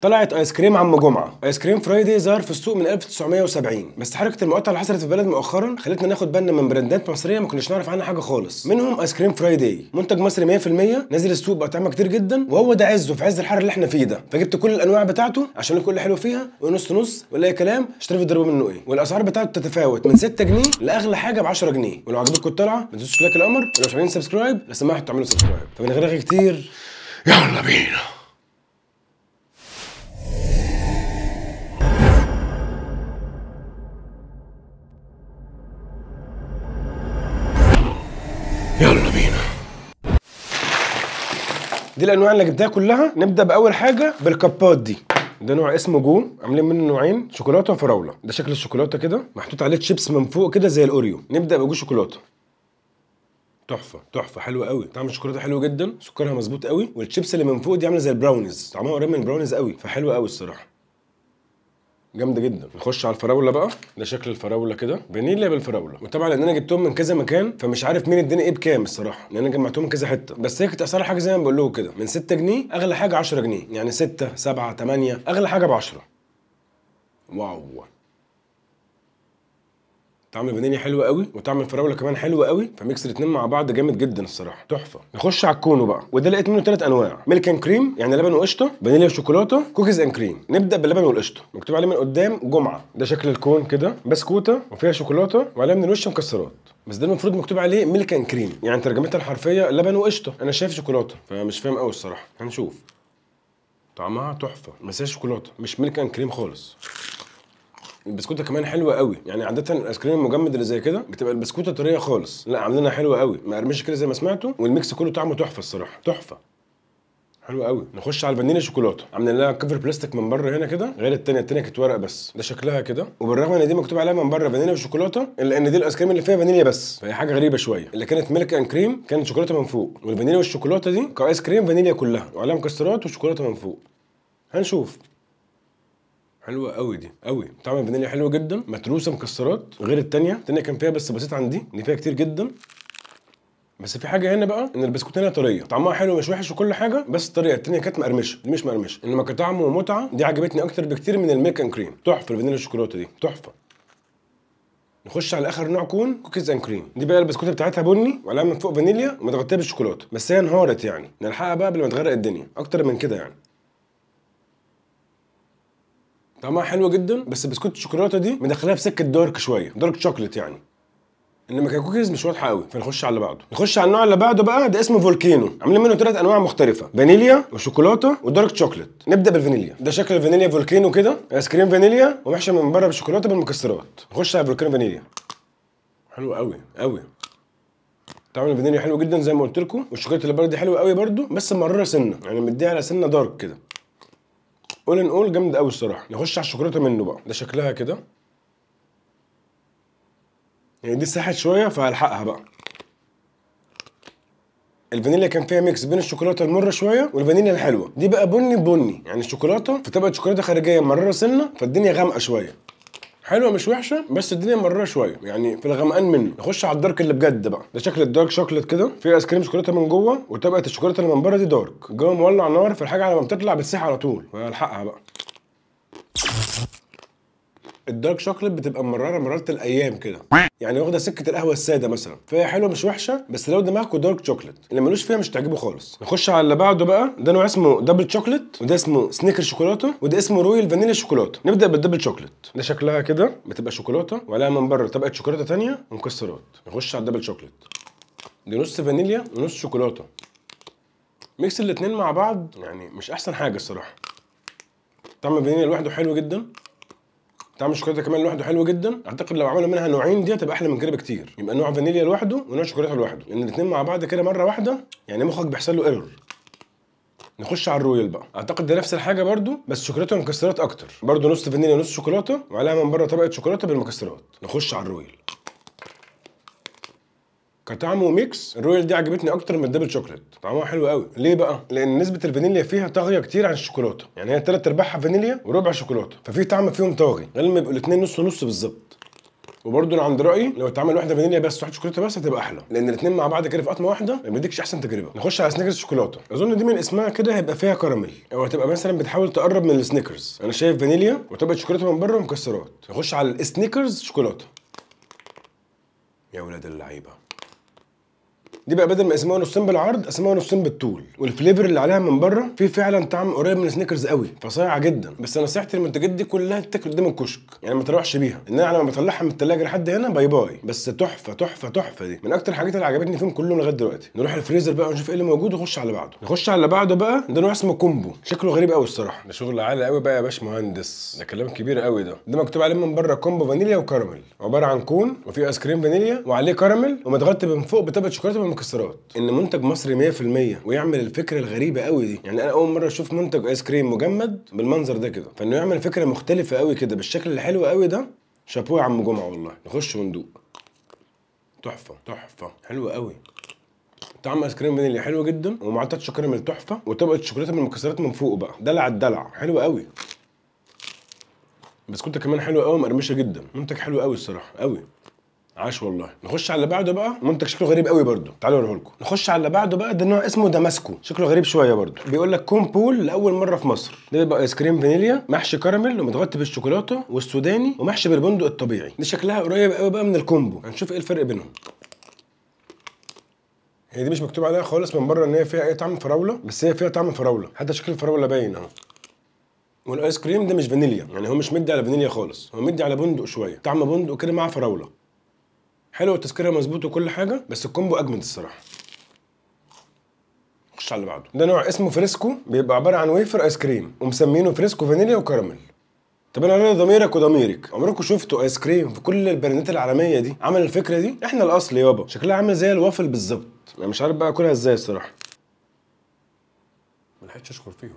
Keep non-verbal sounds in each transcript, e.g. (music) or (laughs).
طلعت ايس كريم عم جمعه ايس كريم فرايدي ظهر في السوق من 1970 بس حركه المقاطعه اللي حصلت في البلد مؤخرا خلتنا ناخد بالنا من براندات مصريه ما كناش نعرف عنها حاجه خالص منهم ايس كريم فرايدي منتج مصري 100% نازل السوق باطعمه كتير جدا وهو ده عزه في عز الحر اللي احنا فيه ده فجبت كل الانواع بتاعته عشان الكل حلو فيها ونص نص ولا اي كلام اشتري تضربوا منه ايه والاسعار بتاعته تتفاوت من 6 جنيه لاغلى حاجه ب 10 جنيه ولو عجبتكم الطلعه ما تنسوش لايك القمر ولو مش عاملين سبسكرايب لو سمحتوا تعملوا سبسكرايب طب من غير كتير يلا بينا دي الانواع اللي جبتها كلها نبدا باول حاجه بالكبات دي ده نوع اسمه جو عاملين منه نوعين شوكولاته وفراوله ده شكل الشوكولاته كده محطوط عليه تشيبس من فوق كده زي الاوريو نبدا بجو شوكولاته تحفه تحفه حلوه قوي طعم الشوكولاته حلو جدا سكرها مظبوط قوي والتشيبس اللي من فوق دي عامله زي البراونيز طعمها قريب من البراونيز قوي فحلوه قوي الصراحه جامده جدا نخش على الفراوله بقى ده شكل الفراوله كده فانيليا بالفراوله وطبعا لان انا جبتهم من كذا مكان فمش عارف مين اداني ايه بكام الصراحه لان انا جمعتهم من كذا حته بس هي كانت اسعار حاجه زي ما بقول لكم كده من 6 جنيه اغلى حاجه 10 جنيه يعني 6 7 8 اغلى حاجه ب 10 واو طعم الفانيليا حلو قوي وطعم الفراوله كمان حلو قوي فميكس الاثنين مع بعض جامد جدا الصراحه تحفه نخش على الكونو بقى وده لقيت منه ثلاث انواع ميلك اند كريم يعني لبن وقشطه فانيليا وشوكولاته كوكيز اند كريم نبدا باللبن والقشطه مكتوب عليه من قدام جمعه ده شكل الكون كده بسكوته وفيها شوكولاته وعليها من الوش مكسرات بس ده المفروض مكتوب عليه ميلك اند كريم يعني ترجمتها الحرفيه لبن وقشطه انا شايف شوكولاته فمش فاهم قوي الصراحه هنشوف طعمها تحفه مساش شوكولاته مش ميلك اند كريم خالص البسكوته كمان حلوه قوي يعني عاده الايس كريم المجمد اللي زي كده بتبقى البسكوته طريه خالص لا عاملينها حلوه قوي مقرمشه كده زي ما سمعتوا والميكس كله طعمه تحفه الصراحه تحفه حلو قوي نخش على الفانيليا شوكولاته عاملين لها كفر بلاستيك من بره هنا كده غير التانية التانية كانت ورق بس ده شكلها كده وبالرغم ان دي مكتوب عليها من بره فانيليا وشوكولاته الا ان دي الايس كريم اللي فيها فانيليا بس فهي حاجه غريبه شويه اللي كانت ميلك اند كريم كانت شوكولاته من فوق والفانيليا والشوكولاته دي كايس كريم فانيليا كلها وعليها مكسرات وشوكولاته من فوق هنشوف حلوه قوي دي قوي طعم الفانيليا حلو جدا متروسه مكسرات غير الثانيه الثانيه كان فيها بس بسيط عن دي فيها كتير جدا بس في حاجه هنا بقى ان البسكوتينه طريه طعمها حلو مش وحش وكل حاجه بس الطريقه التانيه كانت مقرمشه دي مش مقرمشه انما كطعم ومتعه دي عجبتني اكتر بكتير من الميك اند كريم تحفه الفانيليا الشوكولاته دي تحفه نخش على اخر نوع كون كوكيز اند كريم دي بقى البسكوته بتاعتها بني وعليها من فوق فانيليا ومتغطيه بالشوكولاته بس هي انهارت يعني نلحقها بقى قبل ما تغرق الدنيا اكتر من كده يعني طعمها حلو جدا بس بسكوت الشوكولاته دي مدخلها في سكه دارك شويه دارك شوكليت يعني انما ككوكيز مش واضحه قوي فنخش على اللي بعده نخش على النوع اللي بعده بقى ده اسمه فولكينو عاملين منه ثلاث انواع مختلفه فانيليا وشوكولاته ودارك شوكليت نبدا بالفانيليا ده شكل الفانيليا فولكينو كده ايس كريم فانيليا ومحشي من بره بالشوكولاته بالمكسرات نخش على فولكينو فانيليا حلو قوي قوي طعم الفانيليا حلو جدا زي ما قلت لكم والشوكولاته اللي بره دي حلوه قوي برده بس مرره سنه يعني مديها على سنه دارك كده اول ان اول جامد قوي الصراحه نخش على الشوكولاته منه بقى ده شكلها كده يعني دي ساحت شويه فهلحقها بقى الفانيليا كان فيها ميكس بين الشوكولاته المره شويه والفانيليا الحلوه دي بقى بني بني يعني الشوكولاته فتبقى شوكولاته خارجيه مرره سنه فالدنيا غامقه شويه حلوه مش وحشه بس الدنيا مرره شويه يعني في الغمقان منه نخش على الدارك اللي بجد بقى ده شكل الدارك شوكليت كده في ايس كريم شوكولاته من جوه وطبقه الشوكولاته اللي من بره دي دارك جوه مولع نار فالحاجه على ما بتطلع بتسيح على طول فالحقها بقى الدارك شوكليت بتبقى مراره مراره الايام كده (laughs) يعني واخده سكه القهوه الساده مثلا فهي حلوه مش وحشه بس لو دماغكم دارك شوكليت اللي ملوش فيها مش تعجبه خالص نخش على اللي بعده بقى ده نوع اسمه دبل شوكليت وده اسمه سنيكر شوكولاته وده اسمه رويال فانيليا شوكولاته نبدا بالدبل شوكليت ده شكلها كده بتبقى شوكولاته وعليها من بره طبقه شوكولاته ثانيه ومكسرات نخش على الدبل شوكليت دي نص فانيليا ونص شوكولاته ميكس الاثنين مع بعض يعني مش احسن حاجه الصراحه طعم الفانيليا لوحده حلو جدا طعم الشوكولاته كمان لوحده حلو جدا اعتقد لو عملوا منها نوعين دي هتبقى احلى من كده بكتير يبقى نوع فانيليا لوحده ونوع شوكولاته لوحده لان الاثنين مع بعض كده مره واحده يعني مخك بيحصل له ايرور نخش على الرويال بقى اعتقد ده نفس الحاجه برده بس شوكولاته ومكسرات اكتر برده نص فانيليا ونص شوكولاته وعليها من بره طبقه شوكولاته بالمكسرات نخش على الرويال كطعمه ميكس الرويال دي عجبتني اكتر من الدبل شوكليت طعمها حلو قوي ليه بقى لان نسبه الفانيليا فيها طاغيه كتير عن الشوكولاته يعني هي ثلاث ارباعها فانيليا وربع شوكولاته ففي طعم فيهم طاغي غير ما يبقوا الاثنين نص نص بالظبط وبرده انا عند رايي لو اتعمل واحده فانيليا بس واحده شوكولاته بس هتبقى احلى لان الاثنين مع بعض كده في قطمه واحده ما بيديكش احسن تجربه نخش على سنيكرز شوكولاته اظن دي من اسمها كده هيبقى فيها كراميل او هتبقى مثلا بتحاول تقرب من السنيكرز انا شايف فانيليا وطبقه شوكولاته من بره ومكسرات نخش على السنيكرز شوكولاته يا ولاد اللعيبه دي بقى بدل ما اسمها نصين بالعرض اسمها نصين بالطول والفليفر اللي عليها من بره فيه فعلا طعم قريب من سنيكرز قوي فصايعه جدا بس نصيحتي للمنتجات دي كلها تتاكل قدام الكشك يعني ما تروحش بيها ان انا لما بطلعها من الثلاجه لحد هنا باي باي بس تحفه تحفه تحفه دي من اكتر الحاجات اللي عجبتني فيهم كلهم لغايه دلوقتي نروح الفريزر بقى ونشوف ايه اللي موجود ونخش على اللي بعده نخش على اللي بعده بقى ده نوع اسمه كومبو شكله غريب قوي الصراحه ده شغل عالي قوي بقى يا باشمهندس ده كلام كبير قوي ده ده مكتوب عليه من بره كومبو فانيليا وكراميل عباره عن كون وفيه ايس كريم فانيليا وعليه كراميل ومتغطي من فوق بطبقه شوكولاته مكسرات ان منتج مصري 100% ويعمل الفكره الغريبه قوي دي يعني انا اول مره اشوف منتج ايس كريم مجمد بالمنظر ده كده فانه يعمل فكره مختلفه قوي كده بالشكل الحلو قوي ده شابوه يا عم جمعه والله نخش وندوق تحفه تحفه حلوه قوي طعم ايس كريم فانيليا حلو جدا ومعطات تاتش كراميل تحفه وطبقه الشوكولاته من المكسرات من فوق بقى دلع الدلع حلو قوي بس كنت كمان حلوه قوي مقرمشه جدا منتج حلو قوي الصراحه قوي عاش والله نخش على اللي بعده بقى منتج شكله غريب قوي برده تعالوا اوريه لكم نخش على اللي بعده بقى ده نوع اسمه دماسكو شكله غريب شويه برده بيقول لك كومبول لاول مره في مصر ده بيبقى ايس كريم فانيليا محشي كراميل ومتغطي بالشوكولاته والسوداني ومحشي بالبندق الطبيعي دي شكلها قريب قوي بقى من الكومبو هنشوف ايه الفرق بينهم هي دي مش مكتوب عليها خالص من بره ان هي فيها اي طعم فراوله بس هي فيها طعم فراوله حتى شكل الفراوله باين اهو والايس كريم ده مش فانيليا يعني هو مش مدي على فانيليا خالص هو مدي على بندق شويه طعم بندق كده مع فراوله حلو التذكره مظبوط وكل حاجه بس الكومبو اجمد الصراحه نخش على اللي بعده ده نوع اسمه فريسكو بيبقى عباره عن ويفر ايس كريم ومسمينه فريسكو فانيليا وكراميل طب انا انا ضميرك وضميرك عمركم شفتوا ايس كريم في كل البراندات العالميه دي عمل الفكره دي احنا الاصل يابا شكلها عامل زي الوافل بالظبط انا مش عارف بقى اكلها ازاي الصراحه ما لحقتش اشكر فيهم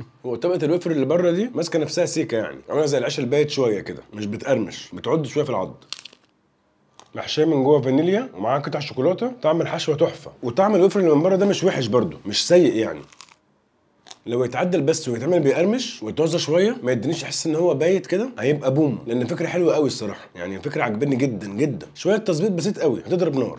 (laughs) هو طبقة الوفر اللي بره دي ماسكه نفسها سيكه يعني عامله زي العيش البايت شويه كده مش بتقرمش بتعد شويه في العض محشيه من جوه فانيليا ومعاها قطع شوكولاته طعم الحشوه تحفه وطعم الوفر اللي من بره ده مش وحش برده مش سيء يعني لو يتعدل بس ويتعمل بيقرمش ويتوزع شويه ما يدينيش احس ان هو بايت كده هيبقى بوم لان فكره حلوه قوي الصراحه يعني فكره عجبني جدا جدا شويه تظبيط بسيط قوي هتضرب نار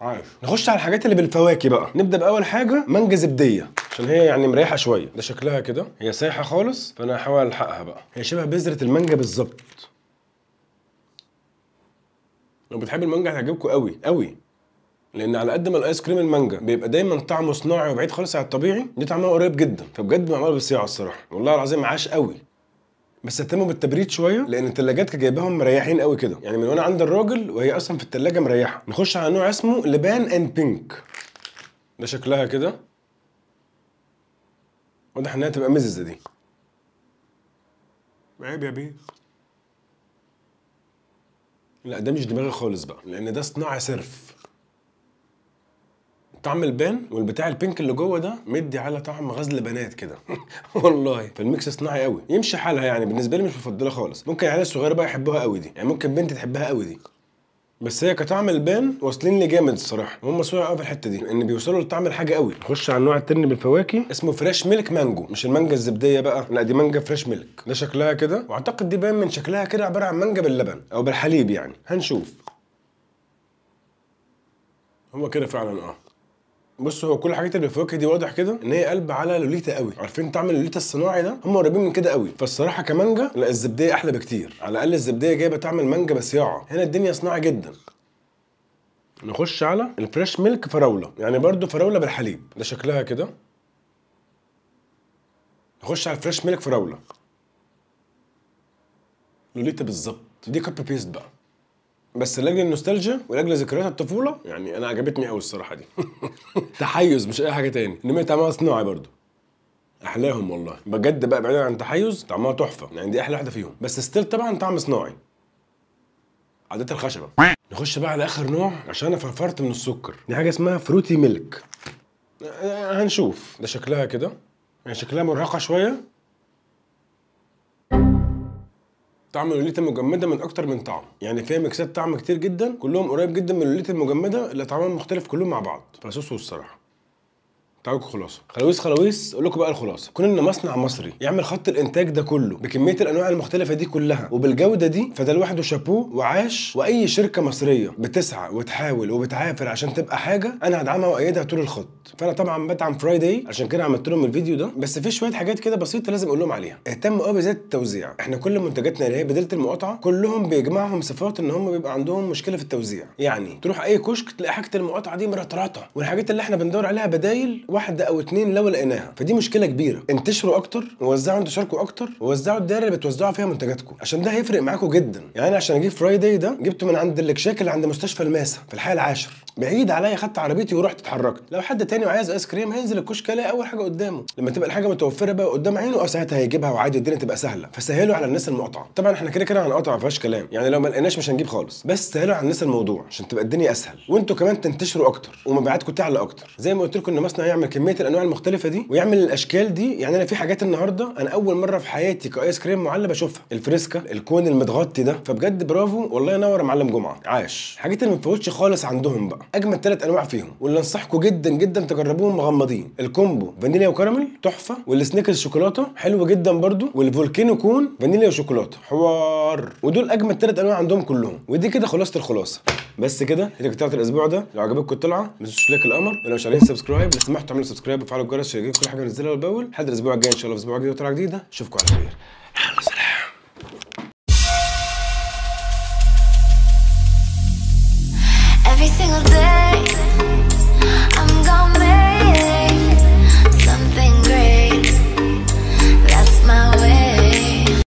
عايش نخش على الحاجات اللي بالفواكه بقى نبدا باول حاجه مانجا زبديه عشان هي يعني مريحه شويه ده شكلها كده هي سايحه خالص فانا هحاول الحقها بقى هي شبه بذره المانجا بالظبط لو بتحب المانجا هتعجبكم قوي قوي لان على قد ما الايس كريم المانجا بيبقى دايما طعمه صناعي وبعيد خالص عن الطبيعي دي طعمها قريب جدا فبجد معموله بالصياعه الصراحه والله العظيم عاش قوي بس اهتموا بالتبريد شويه لان الثلاجات كانت جايباهم مريحين قوي كده يعني من وانا عند الراجل وهي اصلا في الثلاجه مريحه نخش على نوع اسمه لبان اند بينك ده شكلها كده واضح انها تبقى مززه دي عيب يا بيه لا ده مش دماغي خالص بقى لان ده صناعه صرف طعم البان والبتاع البينك اللي جوه ده مدي على طعم غزل بنات كده (laughs) والله فالميكس صناعي قوي يمشي حالها يعني بالنسبه لي مش مفضله خالص ممكن العيال الصغيره بقى يحبوها قوي دي يعني ممكن بنت تحبها قوي دي بس هي كطعم البان واصلين لي جامد الصراحه هم سوا قوي في الحته دي ان بيوصلوا لطعم الحاجه قوي نخش على النوع التاني بالفواكه اسمه فريش ميلك مانجو مش المانجا الزبديه بقى لا دي مانجا فريش ميلك ده شكلها كده واعتقد دي باين من شكلها كده عباره عن مانجا باللبن او بالحليب يعني هنشوف هو كده فعلا اه بص هو كل الحاجات اللي بالفواكه دي واضح كده ان هي قلب على لوليتا قوي عارفين تعمل لوليتا الصناعي ده هم قريبين من كده قوي فالصراحه كمانجا لا الزبديه احلى بكتير على الاقل الزبديه جايبه طعم مانجا بسياعه هنا الدنيا صناعي جدا نخش على الفريش ميلك فراوله يعني برده فراوله بالحليب ده شكلها كده نخش على الفريش ميلك فراوله لوليتا بالظبط دي كوبي بيست بقى بس لاجل النوستالجيا ولاجل ذكريات الطفوله يعني انا عجبتني قوي الصراحه دي (laughs) تحيز مش اي حاجه تاني انما طعمها صناعي برضو احلاهم والله بجد بقى بعيدا عن التحيز طعمها تحفه يعني دي احلى واحده فيهم بس ستيل طبعا طعم صناعي عادات الخشبه نخش بقى على اخر نوع عشان انا فرفرت من السكر دي حاجه اسمها فروتي ميلك آه، هنشوف ده شكلها كده يعني شكلها مرهقه شويه طعم اللوليتا مجمده من اكتر من طعم يعني فيها ميكسات طعم كتير جدا كلهم قريب جدا من اللوليتا المجمده اللي طعمهم مختلف كلهم مع بعض فصوصه الصراحه تعالوا خلاصه خلاويص خلاويص اقول لكم بقى الخلاصه كون ان مصنع مصري يعمل خط الانتاج ده كله بكميه الانواع المختلفه دي كلها وبالجوده دي فده لوحده شابوه وعاش واي شركه مصريه بتسعى وتحاول وبتعافر عشان تبقى حاجه انا هدعمها وايدها طول الخط فانا طبعا بدعم فرايداي عشان كده عملت لهم الفيديو ده بس في شويه حاجات كده بسيطه لازم اقول لهم عليها اهتموا قوي بذات التوزيع احنا كل منتجاتنا اللي هي بدله المقاطعه كلهم بيجمعهم صفات ان هم بيبقى عندهم مشكله في التوزيع يعني تروح اي كشك تلاقي حاجه المقاطعه دي مرطرطه والحاجات اللي احنا بندور عليها بدايل واحده او اتنين لو لقيناها فدي مشكله كبيره انتشروا اكتر ووزعوا انتشاركم اكتر ووزعوا الدائره اللي بتوزعوا فيها منتجاتكم عشان ده هيفرق معاكم جدا يعني انا عشان اجيب فرايداي ده جبته من عند الكشاك اللي عند مستشفى الماسه في الحي العاشر بعيد عليا خدت عربيتي ورحت اتحركت لو حد تاني وعايز ايس كريم هينزل الكشك الاقي اول حاجه قدامه لما تبقى الحاجه متوفره بقى قدام عينه اه ساعتها هيجيبها وعادي الدنيا تبقى سهله فسهلوا على الناس المقطعه طبعا احنا كده كده هنقطع ما فيهاش كلام يعني لو ما لقيناش مش هنجيب خالص بس سهلوا على الناس الموضوع عشان تبقى الدنيا اسهل وانتوا كمان تنتشروا اكتر ومبيعاتكم تعلى اكتر زي ما قلت لكم ان مصنع يعمل كميه الانواع المختلفه دي ويعمل الاشكال دي يعني انا في حاجات النهارده انا اول مره في حياتي كايس كريم معلب اشوفها الفريسكا الكون المتغطي ده فبجد برافو والله ينور معلم جمعه عاش حاجات اللي ما خالص عندهم بقى اجمد ثلاث انواع فيهم واللي انصحكم جدا جدا تجربوهم مغمضين الكومبو فانيليا وكراميل تحفه والسنيكرز شوكولاته حلو جدا برده والفولكينو كون فانيليا وشوكولاته حوار ودول اجمد ثلاث انواع عندهم كلهم ودي كده خلاصه الخلاصه بس كده دي كانت الاسبوع ده لو عجبتكم الطلعه ما تنسوش لايك القمر ولو مش عارفين سبسكرايب لو سمحتوا اعملوا سبسكرايب وفعلوا الجرس عشان يجيلكم كل حاجه ننزلها اول باول لحد الاسبوع الجاي ان شاء الله في اسبوع جديد وطلعه جديده اشوفكم على خير